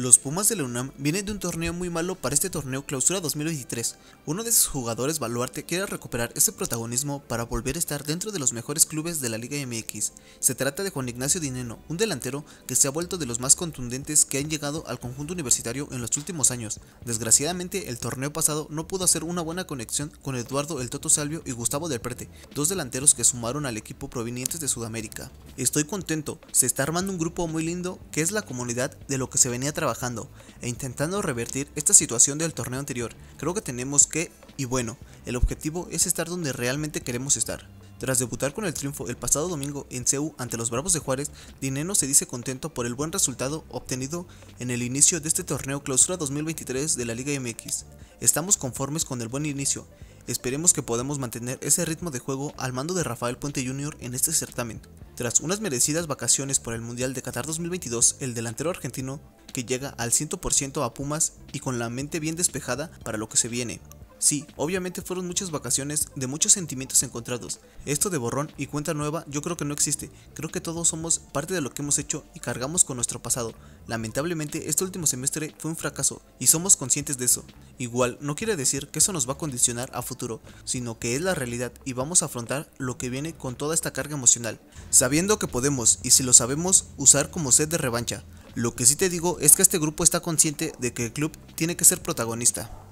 Los Pumas de la UNAM vienen de un torneo muy malo para este torneo Clausura 2023. Uno de sus jugadores baluarte quiere recuperar ese protagonismo para volver a estar dentro de los mejores clubes de la Liga MX. Se trata de Juan Ignacio Dineno, un delantero que se ha vuelto de los más contundentes que han llegado al conjunto universitario en los últimos años. Desgraciadamente, el torneo pasado no pudo hacer una buena conexión con Eduardo El Toto Salvio y Gustavo Del Prete, dos delanteros que sumaron al equipo provenientes de Sudamérica. Estoy contento, se está armando un grupo muy lindo que es la comunidad de lo que se venía trabajando bajando e intentando revertir esta situación del torneo anterior. Creo que tenemos que, y bueno, el objetivo es estar donde realmente queremos estar. Tras debutar con el triunfo el pasado domingo en CEU ante los Bravos de Juárez, Dineno se dice contento por el buen resultado obtenido en el inicio de este torneo clausura 2023 de la Liga MX. Estamos conformes con el buen inicio, esperemos que podamos mantener ese ritmo de juego al mando de Rafael Puente Jr. en este certamen. Tras unas merecidas vacaciones por el Mundial de Qatar 2022, el delantero argentino que llega al 100% a Pumas y con la mente bien despejada para lo que se viene. Sí, obviamente fueron muchas vacaciones de muchos sentimientos encontrados. Esto de borrón y cuenta nueva yo creo que no existe. Creo que todos somos parte de lo que hemos hecho y cargamos con nuestro pasado. Lamentablemente este último semestre fue un fracaso y somos conscientes de eso. Igual no quiere decir que eso nos va a condicionar a futuro, sino que es la realidad y vamos a afrontar lo que viene con toda esta carga emocional. Sabiendo que podemos y si lo sabemos usar como sed de revancha. Lo que sí te digo es que este grupo está consciente de que el club tiene que ser protagonista.